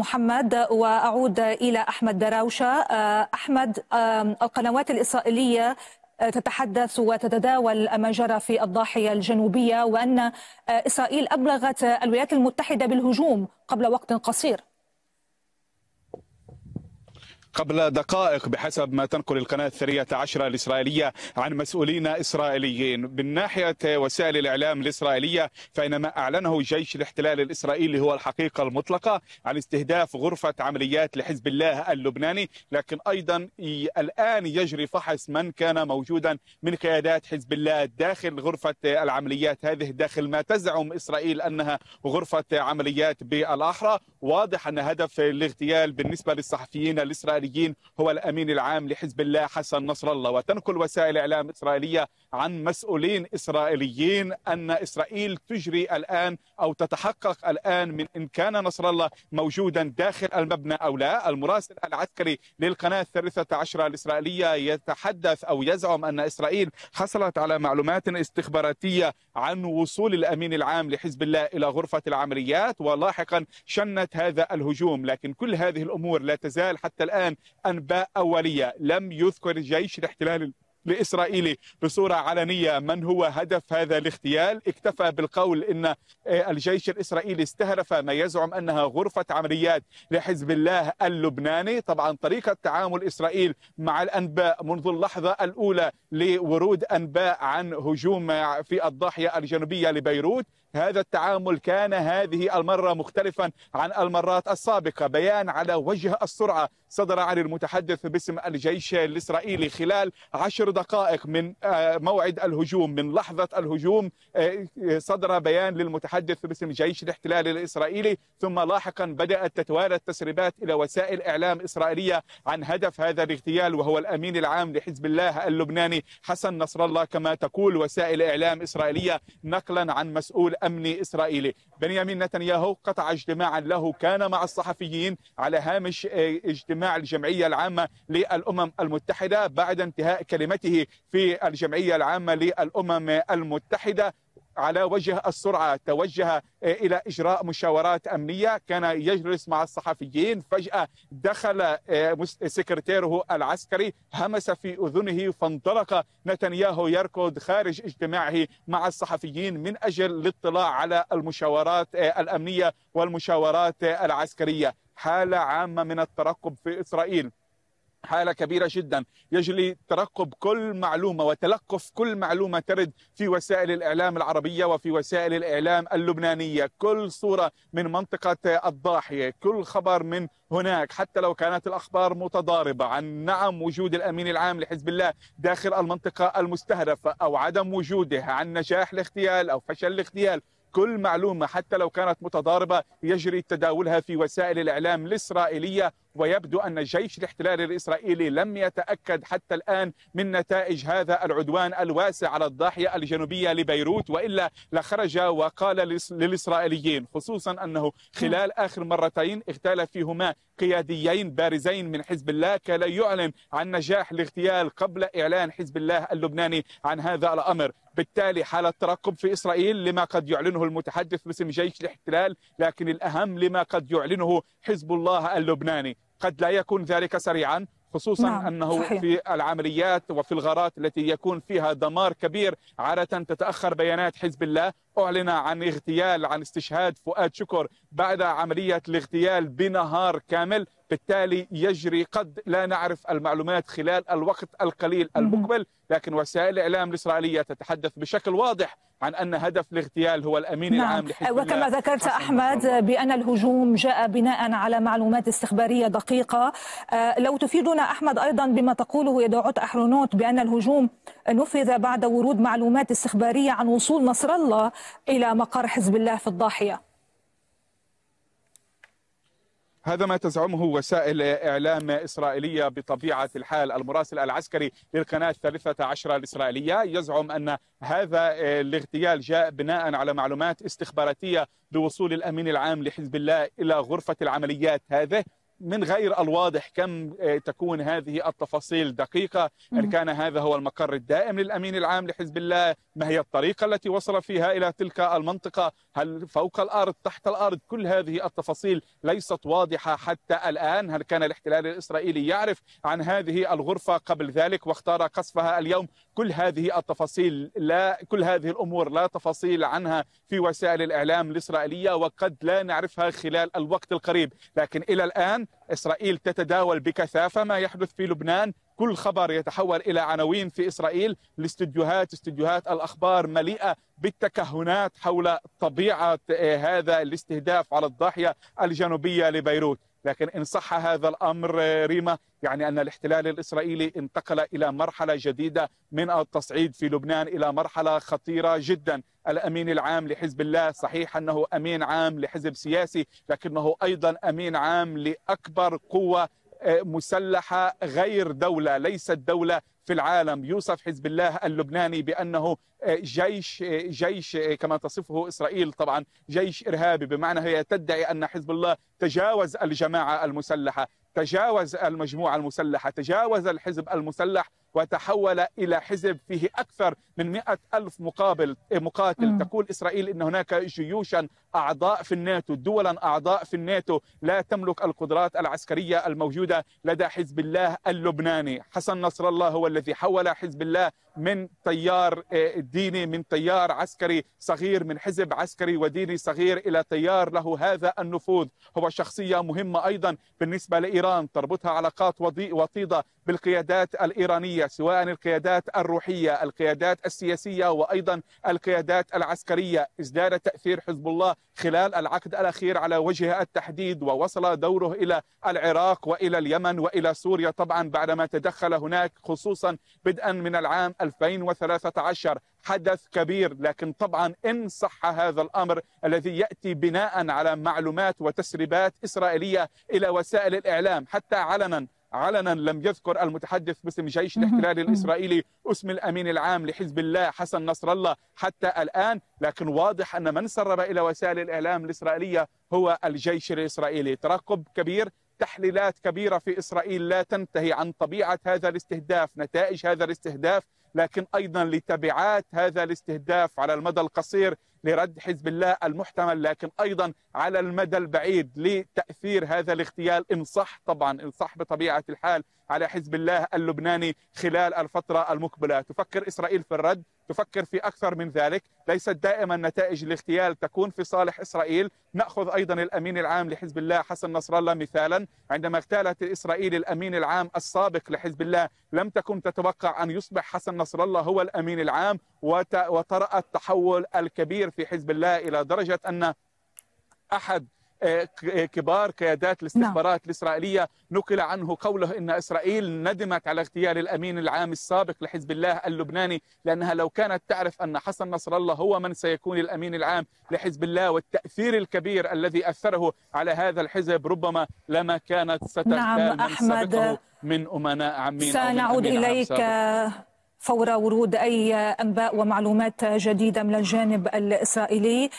محمد واعود الى احمد دراوشه آه، احمد القنوات الاسرائيليه آه، تتحدث وتتداول ما جرى في الضاحيه الجنوبيه وان آه، اسرائيل ابلغت الولايات المتحده بالهجوم قبل وقت قصير قبل دقائق بحسب ما تنقل القناة الثرية عشرة الإسرائيلية عن مسؤولين إسرائيليين من ناحية وسائل الإعلام الإسرائيلية فإن ما أعلنه جيش الاحتلال الإسرائيلي هو الحقيقة المطلقة عن استهداف غرفة عمليات لحزب الله اللبناني لكن أيضا الآن يجري فحص من كان موجودا من قيادات حزب الله داخل غرفة العمليات هذه داخل ما تزعم إسرائيل أنها غرفة عمليات بالأحرى واضح أن هدف الاغتيال بالنسبة للصحفيين الإسرائيليين هو الأمين العام لحزب الله حسن نصر الله وتنقل وسائل إعلام إسرائيلية عن مسؤولين إسرائيليين أن إسرائيل تجري الآن أو تتحقق الآن من إن كان نصر الله موجودا داخل المبنى أو لا المراسل العسكري للقناة الثالثة عشرة الإسرائيلية يتحدث أو يزعم أن إسرائيل حصلت على معلومات استخباراتية عن وصول الأمين العام لحزب الله إلى غرفة العمليات ولاحقا شنت هذا الهجوم لكن كل هذه الأمور لا تزال حتى الآن أنباء أولية لم يذكر جيش الاحتلال الإسرائيلي بصورة علنية من هو هدف هذا الاغتيال اكتفى بالقول أن آه، الجيش الإسرائيلي استهدف ما يزعم أنها غرفة عمليات لحزب الله اللبناني طبعا طريقة تعامل إسرائيل مع الأنباء منذ اللحظة الأولى لورود أنباء عن هجوم في الضاحية الجنوبية لبيروت هذا التعامل كان هذه المرة مختلفا عن المرات السابقة بيان على وجه السرعة صدر عن المتحدث باسم الجيش الإسرائيلي خلال عشر دقائق من آه، موعد الهجوم من لحظة الهجوم آه، صدر بيان للمتحدث باسم جيش الاحتلال الإسرائيلي ثم لاحقا بدأت تتوالى التسريبات إلى وسائل إعلام إسرائيلية عن هدف هذا الاغتيال وهو الأمين العام لحزب الله اللبناني حسن نصر الله كما تقول وسائل إعلام إسرائيلية نقلا عن مسؤول أمني إسرائيلي بنيامين نتنياهو قطع اجتماعا له كان مع الصحفيين على هامش آه، اجتماع الجمعية العامة للأمم المتحدة بعد انتهاء كلمته في الجمعية العامة للأمم المتحدة على وجه السرعه توجه آه، الى اجراء مشاورات امنيه كان يجلس مع الصحفيين فجاه دخل آه، سكرتيره العسكري همس في اذنه فانطلق نتنياهو يركض خارج اجتماعه مع الصحفيين من اجل الاطلاع على المشاورات آه، الامنيه والمشاورات العسكريه حاله عامه من الترقب في اسرائيل حالة كبيرة جدا يجري ترقب كل معلومة وتلقف كل معلومة ترد في وسائل الإعلام العربية وفي وسائل الإعلام اللبنانية كل صورة من منطقة الضاحية كل خبر من هناك حتى لو كانت الأخبار متضاربة عن نعم وجود الأمين العام لحزب الله داخل المنطقة المستهدفة أو عدم وجوده عن نجاح الاغتيال أو فشل الاغتيال كل معلومة حتى لو كانت متضاربة يجري تداولها في وسائل الإعلام الإسرائيلية ويبدو أن جيش الاحتلال الإسرائيلي لم يتأكد حتى الآن من نتائج هذا العدوان الواسع على الضاحية الجنوبية لبيروت وإلا لخرج وقال للإسرائيليين خصوصا أنه خلال آخر مرتين اغتال فيهما قياديين بارزين من حزب الله كان يعلن عن نجاح الاغتيال قبل إعلان حزب الله اللبناني عن هذا الأمر بالتالي حالة ترقب في إسرائيل لما قد يعلنه المتحدث باسم جيش الاحتلال لكن الأهم لما قد يعلنه حزب الله اللبناني قد لا يكون ذلك سريعا خصوصا نعم. انه صحيح. في العمليات وفي الغارات التي يكون فيها دمار كبير عاده تتاخر بيانات حزب الله أعلن عن اغتيال عن استشهاد فؤاد شكر بعد عملية الاغتيال بنهار كامل بالتالي يجري قد لا نعرف المعلومات خلال الوقت القليل المقبل لكن وسائل الإعلام الإسرائيلية تتحدث بشكل واضح عن أن هدف الاغتيال هو الأمين نعم. العام لحزب وكما ذكرت أحمد بأن الهجوم جاء بناء على معلومات استخبارية دقيقة آه، لو تفيدنا أحمد أيضا بما تقوله يدعوت أحرونوت بأن الهجوم نفذ بعد ورود معلومات استخبارية عن وصول نصر الله إلى مقر حزب الله في الضاحية هذا ما تزعمه وسائل إعلام إسرائيلية بطبيعة الحال المراسل العسكري للقناة الثالثة عشرة الإسرائيلية يزعم أن هذا الاغتيال جاء بناء على معلومات استخباراتية بوصول الأمين العام لحزب الله إلى غرفة العمليات هذه من غير الواضح كم آه، تكون هذه التفاصيل دقيقة هل كان هذا هو المقر الدائم للأمين العام لحزب الله ما هي الطريقة التي وصل فيها إلى تلك المنطقة هل فوق الأرض تحت الأرض كل هذه التفاصيل ليست واضحة حتى الآن هل كان الاحتلال الإسرائيلي يعرف عن هذه الغرفة قبل ذلك واختار قصفها اليوم كل هذه التفاصيل لا كل هذه الأمور لا تفاصيل عنها في وسائل الإعلام الإسرائيلية وقد لا نعرفها خلال الوقت القريب لكن إلى الآن إسرائيل تتداول بكثافة ما يحدث في لبنان كل خبر يتحول إلى عناوين في إسرائيل الاستديوهات استديوهات الأخبار مليئة بالتكهنات حول طبيعة آه، هذا الاستهداف على الضاحية الجنوبية لبيروت لكن إن صح هذا الأمر ريما يعني أن الاحتلال الإسرائيلي انتقل إلى مرحلة جديدة من التصعيد في لبنان إلى مرحلة خطيرة جدا الأمين العام لحزب الله صحيح أنه أمين عام لحزب سياسي لكنه أيضا أمين عام لأكبر قوة مسلحه غير دوله ليست دوله في العالم يوصف حزب الله اللبناني بانه آه، جيش آه، جيش آه، كما تصفه اسرائيل طبعا جيش ارهابي بمعنى هي تدعي ان حزب الله تجاوز الجماعه المسلحه تجاوز المجموعه المسلحه تجاوز الحزب المسلح وتحول إلى حزب فيه أكثر من مئة ألف مقابل إيه، مقاتل م. تقول إسرائيل أن هناك جيوشا أعضاء في الناتو دولا أعضاء في الناتو لا تملك القدرات العسكرية الموجودة لدى حزب الله اللبناني حسن نصر الله هو الذي حول حزب الله من تيار إيه، ديني من تيار عسكري صغير من حزب عسكري وديني صغير إلى تيار له هذا النفوذ هو شخصية مهمة أيضا بالنسبة لإيران تربطها علاقات وطيدة بالقيادات الإيرانية سواء القيادات الروحية القيادات السياسية وأيضا القيادات العسكرية ازداد تأثير حزب الله خلال العقد الأخير على وجه التحديد ووصل دوره إلى العراق وإلى اليمن وإلى سوريا طبعا بعدما تدخل هناك خصوصا بدءا من العام 2013 حدث كبير لكن طبعا إن صح هذا الأمر الذي يأتي بناء على معلومات وتسريبات إسرائيلية إلى وسائل الإعلام حتى علنا علنا لم يذكر المتحدث باسم جيش الاحتلال الإسرائيلي اسم الأمين العام لحزب الله حسن نصر الله حتى الآن لكن واضح أن من سرب إلى وسائل الإعلام الإسرائيلية هو الجيش الإسرائيلي ترقب كبير تحليلات كبيرة في إسرائيل لا تنتهي عن طبيعة هذا الاستهداف نتائج هذا الاستهداف لكن أيضا لتبعات هذا الاستهداف على المدى القصير لرد حزب الله المحتمل لكن أيضا على المدى البعيد لتأثير هذا الاغتيال إن صح طبعا إن صح بطبيعة الحال على حزب الله اللبناني خلال الفترة المقبلة تفكر إسرائيل في الرد تفكر في أكثر من ذلك ليست دائما نتائج الاغتيال تكون في صالح إسرائيل نأخذ أيضا الأمين العام لحزب الله حسن نصر الله مثالا عندما اغتالت إسرائيل الأمين العام السابق لحزب الله لم تكن تتوقع أن يصبح حسن نصر الله هو الأمين العام وطرأ التحول الكبير في حزب الله إلى درجة أن أحد كبار قيادات الاستخبارات نعم. الإسرائيلية نقل عنه قوله إن إسرائيل ندمت على اغتيال الأمين العام السابق لحزب الله اللبناني لأنها لو كانت تعرف أن حسن نصر الله هو من سيكون الأمين العام لحزب الله والتأثير الكبير الذي أثره على هذا الحزب ربما لما كانت ستغتال نعم من أحمد من أمناء عمين سنعود إليك فور ورود أي أنباء ومعلومات جديدة من الجانب الإسرائيلي